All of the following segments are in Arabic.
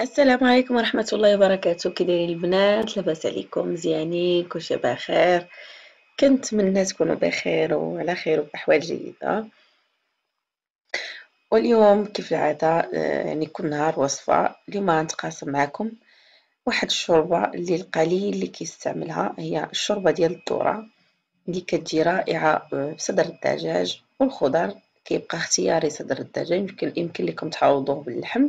السلام عليكم ورحمة الله وبركاته كي البنات لاباس عليكم مزيانين كلشي بخير الناس كونوا بخير وعلى خير وبأحوال جيدة واليوم كيف العادة آه، يعني كل نهار وصفة اليوم غنتقاسم معكم واحد الشوربة اللي القليل اللي كيستعملها هي الشوربة ديال الدورة اللي كتجي رائعة آه، بصدر الدجاج والخضر كيبقى اختياري صدر الدجاج يمكن يمكن لكم تعوضوه باللحم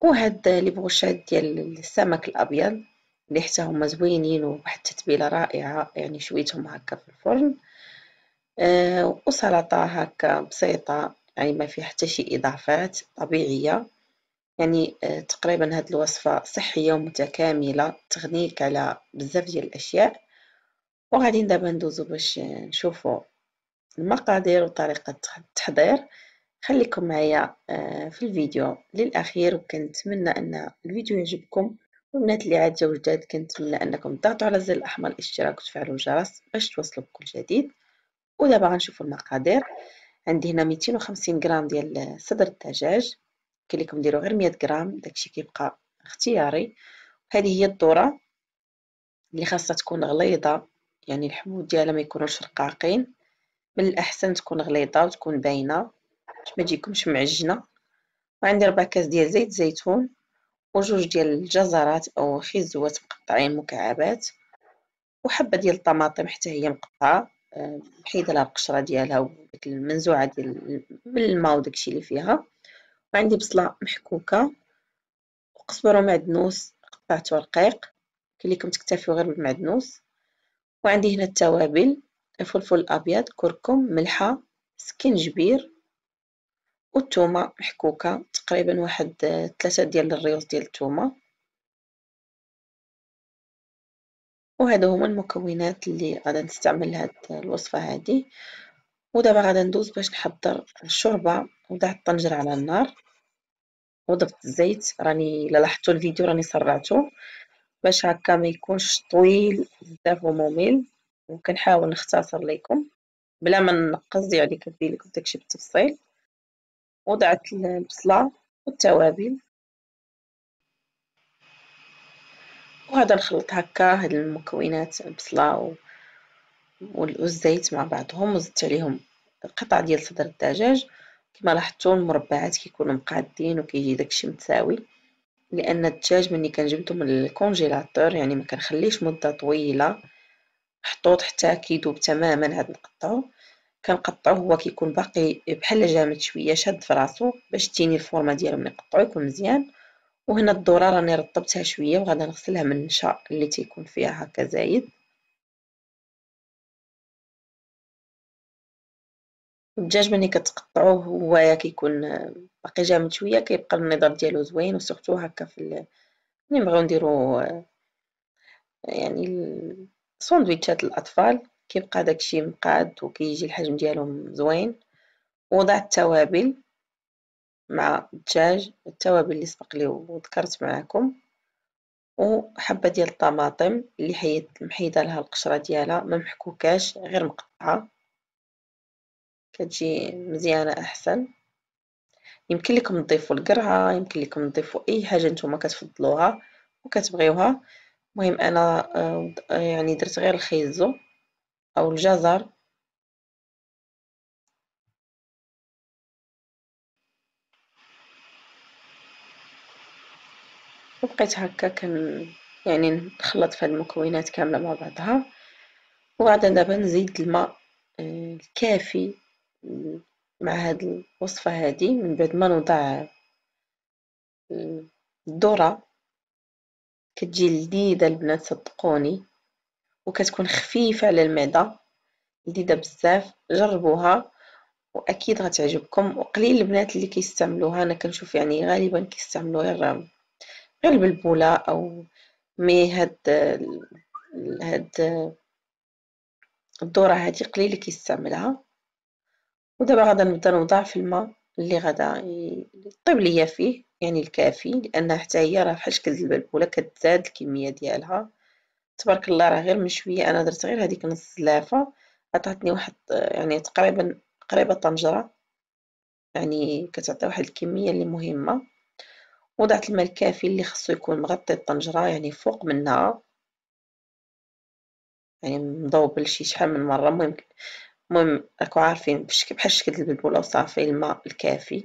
وهاد البغوشات ديال السمك الابيض اللي حتى هما زوينين وواحد التتبيله رائعه يعني شويتهم هكا في الفرن أه وسلطه هكا بسيطه يعني ما فيها حتى شي اضافات طبيعيه يعني أه تقريبا هاد الوصفه صحيه ومتكامله تغنيك على بزاف ديال الاشياء وغادي دابا ندوزو باش نشوفو المقادير وطريقه التحضير خليكم معايا آه، في الفيديو للاخير وكنتمنى ان الفيديو يعجبكم والبنات اللي عاد جاو جداد كنتمنى انكم تضغطوا على زر الاحمر الاشتراك وتفعلوا الجرس باش توصلوا بكل جديد ودابا غنشوفوا المقادير عندي هنا 250 غرام ديال صدر الدجاج كاين لكم ديروا غير 100 غرام داكشي كيبقى اختياري هذه هي الذره اللي خاصها تكون غليظه يعني الحبوب ديالها ما يكونوش رقاقين من الاحسن تكون غليظه وتكون باينه باش ما تجيكمش معجنه وعندي ربع كاس ديال زيت زيتون وجوج ديال الجزرات او خزوات مقطعين مكعبات وحبه ديال الطماطم حتى هي مقطعه محيده آه، لها القشره ديالها وديك المنزوعه ديال من الماء وداكشي اللي فيها وعندي بصله محكوكه وقزبر ومعدنوس قطعته رقيق كليكم تكتفيو غير بالمعدنوس وعندي هنا التوابل الفلفل الابيض كركم ملحه سكنجبير والثومة محكوكة تقريبا واحد ثلاثة ديال الريوس ديال الثومة وهذا هما المكونات اللي غادا نستعمل لهاد الوصفة هادي ودابا غادا ندوز باش نحضر الشوربة وضعت الطنجرة على النار وضفت الزيت راني الا لاحظتوا الفيديو راني سرعته باش هكا ما يكونش طويل بزاف وممل وكنحاول نختصر لكم بلا ما ننقص يعني كندير لكم داكشي بالتفصيل وضعت البصلة والتوابل وهذا نخلط هكا هاد المكونات البصلة والزيت مع بعضهم وزدت عليهم قطع ديال صدر الدجاج كما لاحظتوا المربعات كيكونوا مقادين وكيجي داكشي متساوي لان الدجاج ملي كنجبدو من الكونجيلاتور يعني ما كنخليش مده طويله محطوط حتى كيدوب تماما عاد نقطعوه كنقطعو هو كيكون باقي بحال جامد شويه شاد في راسو باش تيني الفورمه ديالو ملي نقطعو يكون مزيان وهنا الذره راني رطبتها شويه وغادي نغسلها من النشا اللي تيكون فيها هكا زايد الدجاج ملي كتقطعوه هو كيكون باقي جامد شويه كيبقى النضار ديالو زوين وسورتو هكا في ملي نبغيو نديرو يعني سندويتشات الاطفال كيبقى داكشي مقاد وكيجي الحجم ديالهم زوين وضع التوابل مع الدجاج التوابل اللي سبق لي وذكرت معاكم وحبه ديال الطماطم اللي حيت محيده لها القشره ديالها ما محكوكاش غير مقطعه كتجي مزيانه احسن يمكن لكم تضيفوا القرعه يمكن لكم تضيفوا اي حاجه نتوما كتفضلوها وكتبغيوها مهم انا آه، يعني درت غير الخيزو أو الجزر وبقيت هكا كن يعني نخلط في المكونات كاملة مع بعضها وبعد دابا نزيد الماء آه، الكافي مع هاد الوصفة هادي من بعد ما نوضع آه، الذرة كتجي لذيذة البنات صدقوني وكتكون خفيفه على المعده لذيذه بزاف جربوها واكيد غتعجبكم وقليل البنات اللي كيستعملوها انا كنشوف يعني غالبا كيستعملوا غير غير البلبوله او مي هاد هاد الدوره هادي قليل كيستعملها ودابا غادا نبدا نوضع في الماء اللي غادا يطيب ليا فيه يعني الكافي لأنها حتى هي راه بحال شكل البلبوله كتزاد الكميه ديالها تبارك الله راه غير من شويه انا درت غير هذيك نص زلافه عطاتني واحد يعني تقريبا قريبه طنجره يعني كتعطي واحد الكميه اللي مهمه وضعت الماء الكافي اللي خصو يكون مغطي الطنجره يعني فوق منها يعني مضوبل شي شحال من مره المهم المهم راكو عارفين بحال شكل البلبوله وصافي الماء الكافي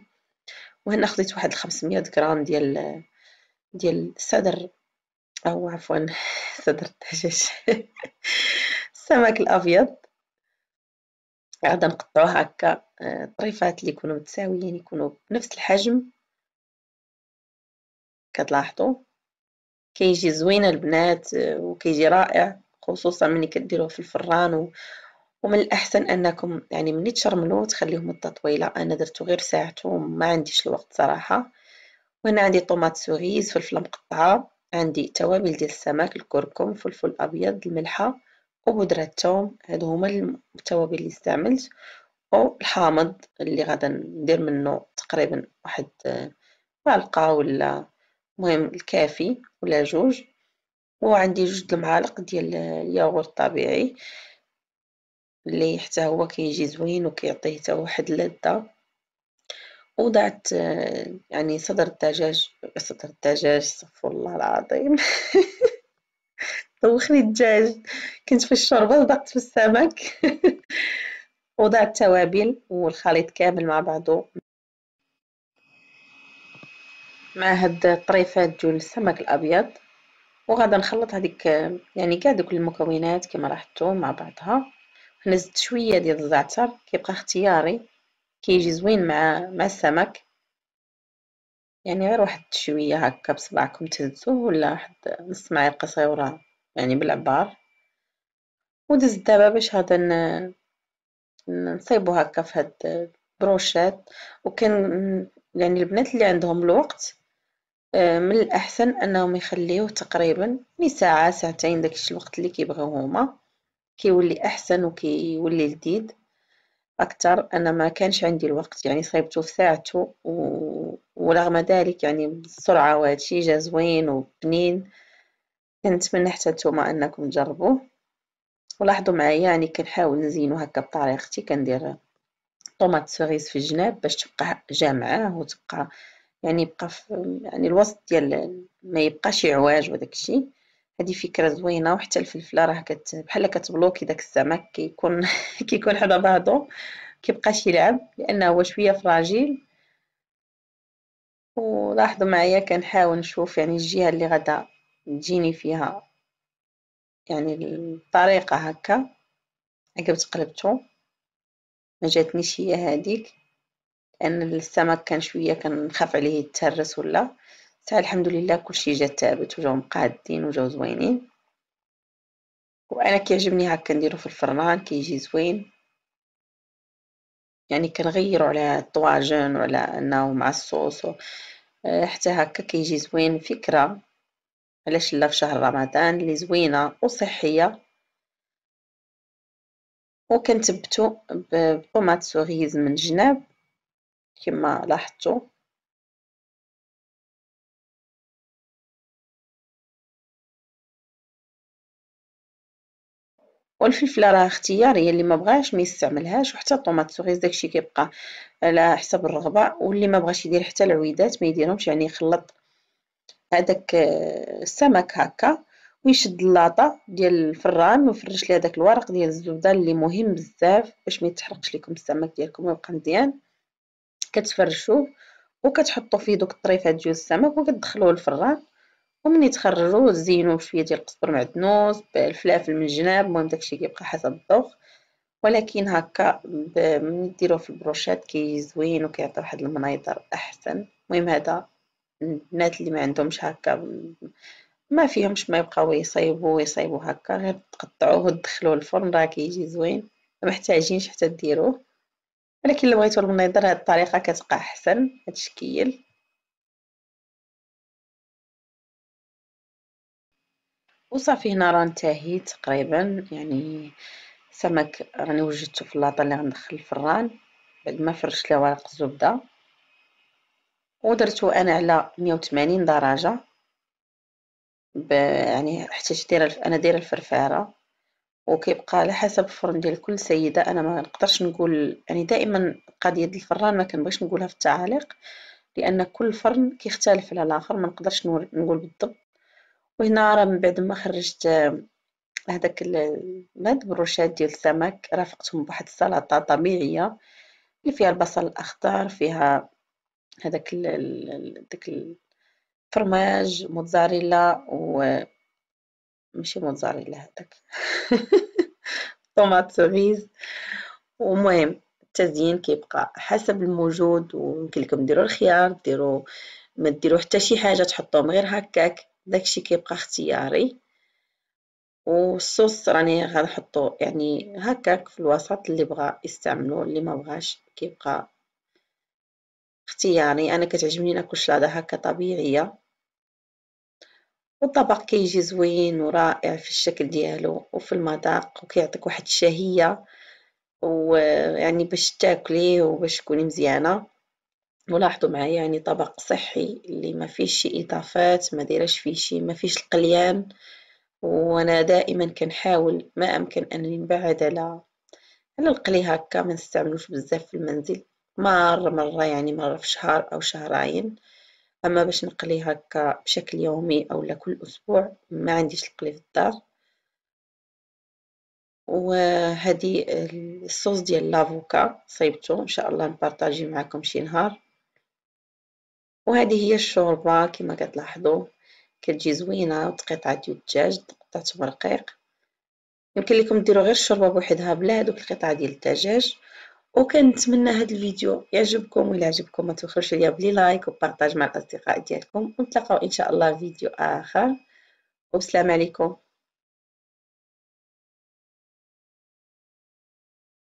وهنا خديت واحد 500 غرام ديال ديال السدر أو عفوا صدر الدجاج السمك الأبيض غادي نقطعوه هكا آه، طريفات اللي يكونوا متساويين يكونوا بنفس الحجم كتلاحظوا كيجي زوين البنات آه، وكيجي رائع خصوصا ملي كديروه في الفران و... ومن الاحسن انكم يعني ملي تشرملو تخليه مده طويله انا درتو غير ساعته وما عنديش الوقت صراحه وهنا عندي طوماط سوريز فلفله مقطعه عندي توابل ديال السمك الكركم فلفل ابيض الملحه وبودره الثوم هادو هما التوابل اللي استعملت والحامض اللي غادا ندير منه تقريبا واحد آه، معلقه ولا المهم الكافي ولا جوج وعندي جوج المعالق ديال الياغورت الطبيعي اللي حتى هو كيجي زوين وكيعطيه حتى واحد اللذه وضعت يعني صدر الدجاج صدر الدجاج استغفر الله العظيم طوخني الدجاج كنت في الشوربة وضعت في السمك وضعت التوابل والخليط كامل مع بعضه مع هاد الطريفات ديال السمك الابيض وغادا نخلط هذيك يعني كاع دوك المكونات كما لاحظتوا مع بعضها نزدت شويه ديال الزعتر كيبقى اختياري كيجي زوين مع مع السمك يعني غير واحد شويه هكا بصبعكم تهزوه ولا واحد نص معلقه صغيره يعني بالعبار ودزت دابا باش هذا نصيبو هكا في هاد بروشات وكان يعني البنات اللي عندهم الوقت آه، من الاحسن انهم يخليوه تقريبا لساعه يعني ساعتين داكشي الوقت اللي كيبغيو هما كيولي احسن وكيولي لذيذ أكثر أنا ما كانش عندي الوقت يعني صيبته في ساعته و... ورغم ذلك يعني بسرعة وهادشي جا زوين وبنين كنتمنى حتى نتوما أنكم تجربوه ولاحظوا معايا يعني كنحاول نزينو هكا بطريقتي كندير طوماط سوغيز في الجناب باش تبقى جامعة وتبقى يعني يبقى في يعني الوسط ديال ما يبقاش عواج وداك الشيء هذه فكره زوينه وحتى الفلفله راه كت بحال كتبلوكي داك السمك كيكون كيكون حدا بعضو كيبقاش يلعب لانه هو شويه فراجيل ولاحظوا معايا كنحاول نشوف يعني الجهه اللي غدا تجيني فيها يعني الطريقه هكا عقبت قلبته ما جاتنيش هي هذيك لان السمك كان شويه كنخاف عليه يتهرس ولا تاع الحمد لله كلشي جا ثابت وجاو مقادين وجاو زوينين وانا كيعجبني هكا نديرو في الفرنان كيجي زوين يعني كنغيرو على الطواجن وعلى انه مع الصوص آه، حتى هكا كيجي زوين فكره علاش لا في شهر رمضان اللي زوينه وصحيه وكنتبتو بطوماط سوغيز من جناب كما لاحظتوا والفلفله راه اختياريه اللي ما بغاش ما يستعملهاش وحتى الطوماط سوغيز داكشي كيبقى على حسب الرغبه واللي ما بغاش يدير حتى العويدات ما يديرهمش يعني يخلط هذاك آه، السمك هكا ويشد اللاطه ديال الفران ويفرش ليه هذاك الورق ديال الزبده اللي مهم بزاف باش ما يتحرقش لكم السمك ديالكم ويبقى مزيان كتفرشوه وكتحطوا فيه دوك الطريفات ديال السمك وكتدخلوه الفران ومن يتخرجوا زينوا بشويه ديال القزبر معدنوس بالفلافل من الجناب المهم داكشي كيبقى حسب الذوق ولكن هكا ملي ديروه في البروشات كيزوين وكيعطي واحد المنيطر احسن المهم هذا البنات اللي ما عندهمش هكا ما فيهمش ما يبقاو يصايبوا ويصايبوا هكا غير تقطعوه وتدخلوه الفرن راه كيجي زوين ما محتاجينش حتى ديروه ولكن الا بغيتو المنيضر هاد الطريقه كتبقى احسن هاد الشكل وصافي هنا راه انتهي تقريبا يعني سمك راني وجدته في اللاطه اللي غندخل الفران بعد ما فرشت له ورق الزبده ودرته انا على 180 درجه يعني حتى دايره انا دايره الفرفاره وكيبقى على حسب الفرن ديال كل سيده انا ما نقدرش نقول يعني دائما قضيه الفران ما كنبغيش نقولها في التعاليق لان كل فرن كيختلف على الاخر ما نقدرش نقول بالضبط وهنا راه من بعد ما خرجت آه، هذاك الماد بروشات ديال السمك رافقتهم بواحد السلطه طبيعيه اللي فيها البصل الاخضر فيها هذاك داك الفرماج موتزاريلا و ماشي موتزاريلا هذاك طوماط سوريز ومهم التزيين كيبقى حسب الموجود ويمكن لكم ديروا الخيار ديروا ما ديروا حتى شي حاجه تحطوهم غير هكاك داكشي كيبقى اختياري والصوص راني غنحطو يعني هكاك في الوسط اللي بغى يستعملو اللي ما بغاش كيبقى اختياري انا كتعجبني ناكل شلاضه هكا طبيعيه والطبق كيجي زوين ورائع في الشكل ديالو وفي المذاق وكيعطيك واحد الشهيه ويعني باش تاكليه وباش تكوني مزيانه ملاحظوا معايا يعني طبق صحي اللي ما فيش شي اضافات ما دايرش فيه شي ما فيش القليان وانا دائما كنحاول ما امكن انني نبعد على على القلي هكا ما نستعملوش بزاف في المنزل مره مره يعني مره في شهر او شهرين اما باش نقلي هكا بشكل يومي اولا كل اسبوع ما عنديش القلي في الدار وهذه الصوص ديال لافوكا صيبته ان شاء الله نبارطاجي معكم شي نهار وهذه هي الشوربة كما كتلاحظوا كتجي زوينة تقطعة ديال الدجاج تقطعة برقيق يمكن لكم ديروا غير الشوربة بوحدها بلا هذوك القطع ديال الدجاج وكنتمنى هذا الفيديو يعجبكم ولا عجبكم ما تبخلوش ليا بلي لايك وبارطاج مع الاصدقاء ديالكم ونتلاقاو ان شاء الله فيديو اخر والسلام عليكم